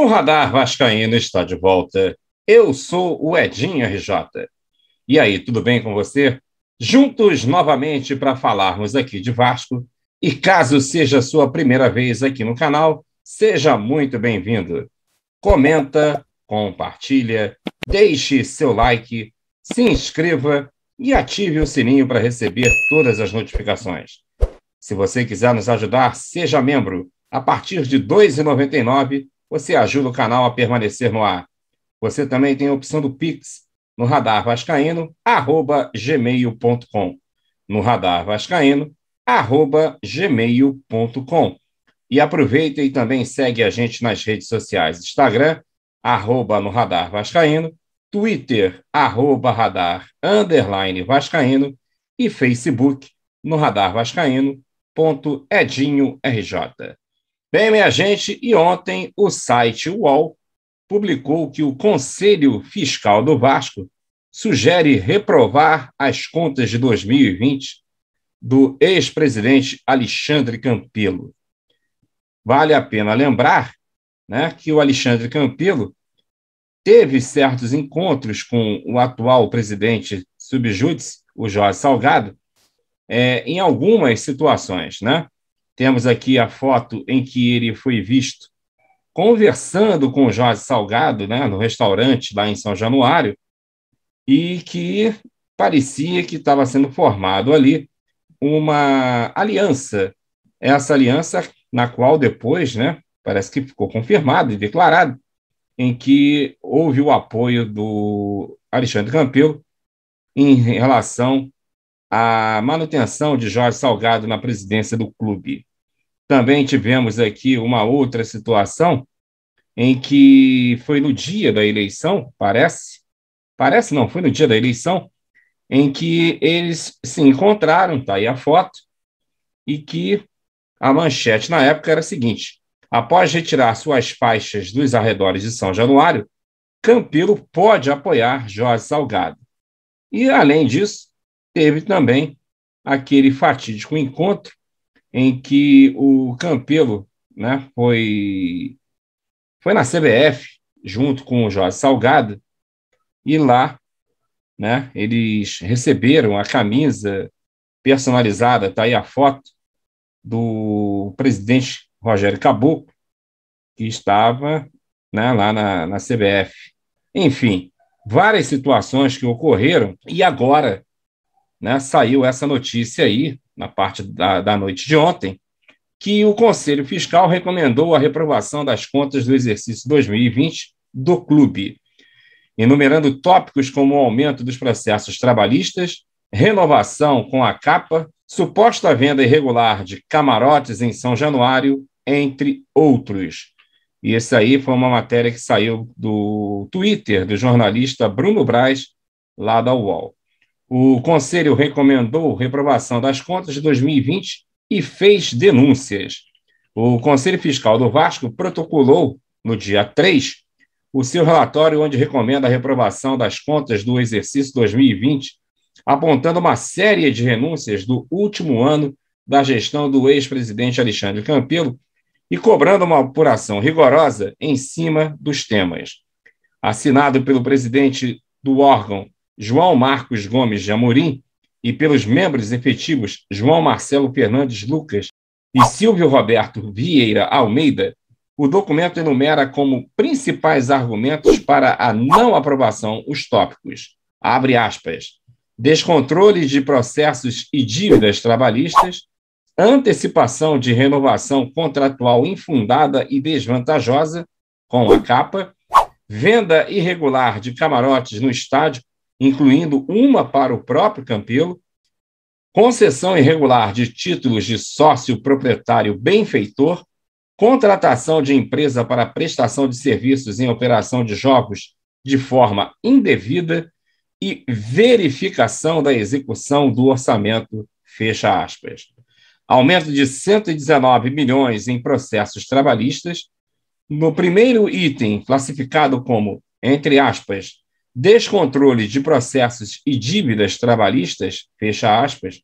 No Radar Vascaíno está de volta. Eu sou o Edinho RJ. E aí, tudo bem com você? Juntos novamente para falarmos aqui de Vasco. E caso seja sua primeira vez aqui no canal, seja muito bem-vindo. Comenta, compartilha, deixe seu like, se inscreva e ative o sininho para receber todas as notificações. Se você quiser nos ajudar, seja membro. A partir de R$ 2,99 você ajuda o canal a permanecer no ar. Você também tem a opção do Pix no radar vascaíno, arroba gmail.com. No radar vascaíno, arroba gmail.com. E aproveita e também segue a gente nas redes sociais: Instagram, arroba no radar vascaíno, Twitter, arroba radar underline vascaíno e Facebook, no radar vascaíno, ponto edinho rj. Bem, minha gente, e ontem o site UOL publicou que o Conselho Fiscal do Vasco sugere reprovar as contas de 2020 do ex-presidente Alexandre Campelo. Vale a pena lembrar né, que o Alexandre Campelo teve certos encontros com o atual presidente subjúdice, o Jorge Salgado, é, em algumas situações, né? Temos aqui a foto em que ele foi visto conversando com o Jorge Salgado, né, no restaurante lá em São Januário, e que parecia que estava sendo formado ali uma aliança. Essa aliança na qual depois, né, parece que ficou confirmado e declarado, em que houve o apoio do Alexandre Campeu em relação à manutenção de Jorge Salgado na presidência do clube. Também tivemos aqui uma outra situação em que foi no dia da eleição, parece, parece não, foi no dia da eleição, em que eles se encontraram, tá aí a foto, e que a manchete na época era a seguinte: após retirar suas faixas dos arredores de São Januário, Campilo pode apoiar Jorge Salgado. E, além disso, teve também aquele fatídico encontro em que o Campelo né, foi, foi na CBF, junto com o Jorge Salgado, e lá né, eles receberam a camisa personalizada, está aí a foto, do presidente Rogério Caboclo, que estava né, lá na, na CBF. Enfim, várias situações que ocorreram e agora né, saiu essa notícia aí na parte da, da noite de ontem, que o Conselho Fiscal recomendou a reprovação das contas do exercício 2020 do clube, enumerando tópicos como o aumento dos processos trabalhistas, renovação com a capa, suposta venda irregular de camarotes em São Januário, entre outros. E essa aí foi uma matéria que saiu do Twitter do jornalista Bruno Braz, lá da UOL. O Conselho recomendou reprovação das contas de 2020 e fez denúncias. O Conselho Fiscal do Vasco protocolou, no dia 3, o seu relatório onde recomenda a reprovação das contas do exercício 2020, apontando uma série de renúncias do último ano da gestão do ex-presidente Alexandre Campelo e cobrando uma apuração rigorosa em cima dos temas. Assinado pelo presidente do órgão, João Marcos Gomes de Amorim e pelos membros efetivos João Marcelo Fernandes Lucas e Silvio Roberto Vieira Almeida, o documento enumera como principais argumentos para a não aprovação os tópicos, abre aspas, descontrole de processos e dívidas trabalhistas, antecipação de renovação contratual infundada e desvantajosa, com a capa, venda irregular de camarotes no estádio incluindo uma para o próprio Campelo, concessão irregular de títulos de sócio proprietário benfeitor, contratação de empresa para prestação de serviços em operação de jogos de forma indevida e verificação da execução do orçamento, fecha aspas. Aumento de 119 milhões em processos trabalhistas. No primeiro item, classificado como, entre aspas, descontrole de processos e dívidas trabalhistas, fecha aspas,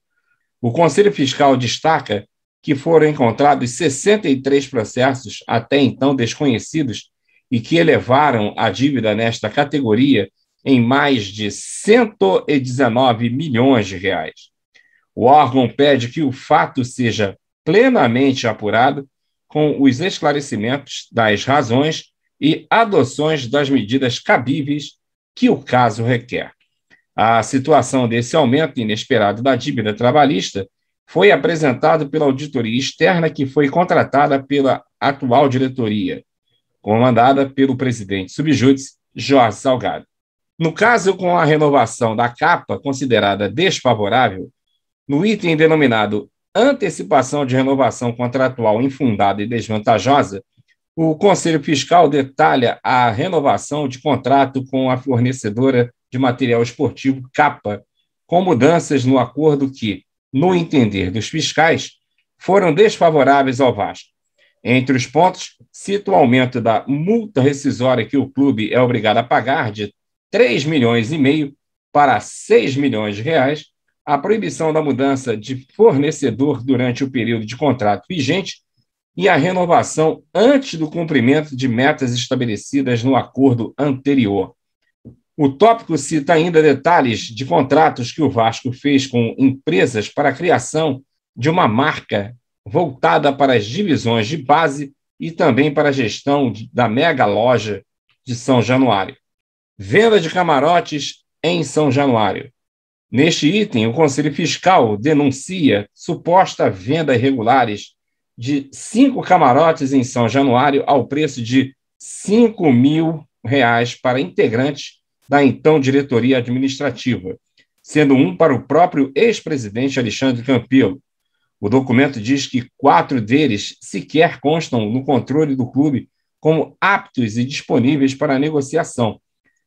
o Conselho Fiscal destaca que foram encontrados 63 processos até então desconhecidos e que elevaram a dívida nesta categoria em mais de 119 milhões de reais. O órgão pede que o fato seja plenamente apurado com os esclarecimentos das razões e adoções das medidas cabíveis que o caso requer. A situação desse aumento inesperado da dívida trabalhista foi apresentada pela auditoria externa que foi contratada pela atual diretoria, comandada pelo presidente subjúdice Jorge Salgado. No caso, com a renovação da capa considerada desfavorável, no item denominado antecipação de renovação contratual infundada e desvantajosa, o Conselho Fiscal detalha a renovação de contrato com a fornecedora de material esportivo Capa, com mudanças no acordo que, no entender dos fiscais, foram desfavoráveis ao Vasco. Entre os pontos, cito o aumento da multa rescisória que o clube é obrigado a pagar de 3 milhões e meio para 6 milhões de reais, a proibição da mudança de fornecedor durante o período de contrato vigente e a renovação antes do cumprimento de metas estabelecidas no acordo anterior. O tópico cita ainda detalhes de contratos que o Vasco fez com empresas para a criação de uma marca voltada para as divisões de base e também para a gestão da mega loja de São Januário. Venda de camarotes em São Januário. Neste item, o Conselho Fiscal denuncia suposta venda irregulares de cinco camarotes em São Januário ao preço de R$ mil reais para integrantes da então diretoria administrativa, sendo um para o próprio ex-presidente Alexandre Campilo. O documento diz que quatro deles sequer constam no controle do clube como aptos e disponíveis para negociação,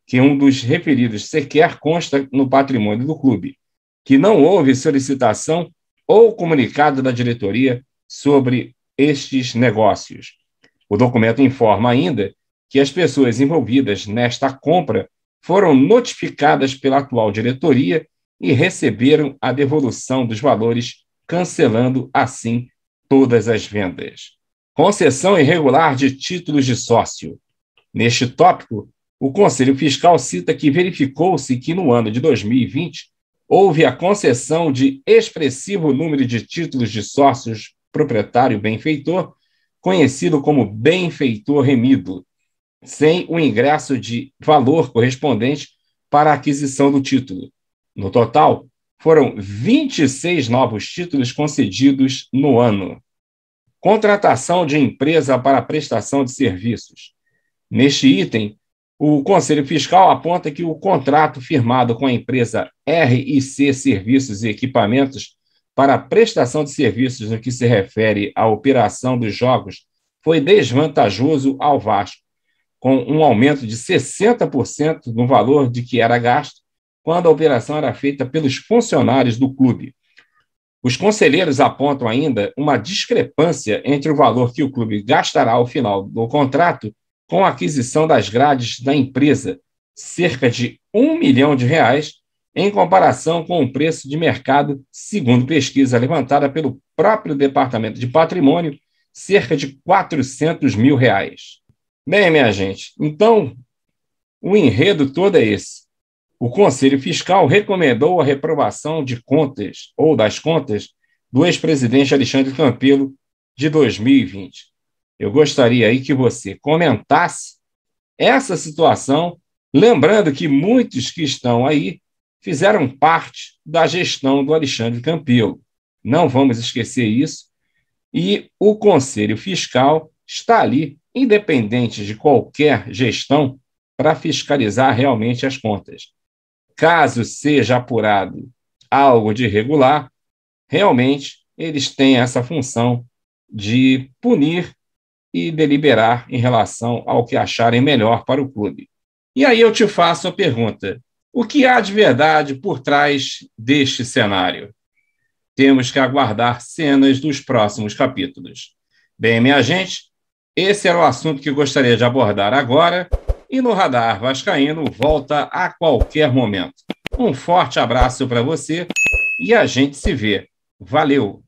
que um dos referidos sequer consta no patrimônio do clube, que não houve solicitação ou comunicado da diretoria sobre estes negócios. O documento informa ainda que as pessoas envolvidas nesta compra foram notificadas pela atual diretoria e receberam a devolução dos valores, cancelando assim todas as vendas. Concessão irregular de títulos de sócio. Neste tópico, o Conselho Fiscal cita que verificou-se que no ano de 2020 houve a concessão de expressivo número de títulos de sócios proprietário benfeitor, conhecido como benfeitor remido, sem o ingresso de valor correspondente para a aquisição do título. No total, foram 26 novos títulos concedidos no ano. Contratação de empresa para prestação de serviços. Neste item, o Conselho Fiscal aponta que o contrato firmado com a empresa RIC Serviços e Equipamentos para a prestação de serviços no que se refere à operação dos jogos foi desvantajoso ao Vasco, com um aumento de 60% no valor de que era gasto quando a operação era feita pelos funcionários do clube. Os conselheiros apontam ainda uma discrepância entre o valor que o clube gastará ao final do contrato com a aquisição das grades da empresa, cerca de um milhão de reais, em comparação com o preço de mercado, segundo pesquisa levantada pelo próprio Departamento de Patrimônio, cerca de 400 mil reais. Bem, minha gente, então o enredo todo é esse. O Conselho Fiscal recomendou a reprovação de contas, ou das contas, do ex-presidente Alexandre Campelo de 2020. Eu gostaria aí que você comentasse essa situação, lembrando que muitos que estão aí fizeram parte da gestão do Alexandre Campelo. Não vamos esquecer isso. E o Conselho Fiscal está ali, independente de qualquer gestão, para fiscalizar realmente as contas. Caso seja apurado algo de irregular, realmente eles têm essa função de punir e deliberar em relação ao que acharem melhor para o clube. E aí eu te faço a pergunta: o que há de verdade por trás deste cenário? Temos que aguardar cenas dos próximos capítulos. Bem, minha gente, esse era o assunto que gostaria de abordar agora e no Radar Vascaíno volta a qualquer momento. Um forte abraço para você e a gente se vê. Valeu!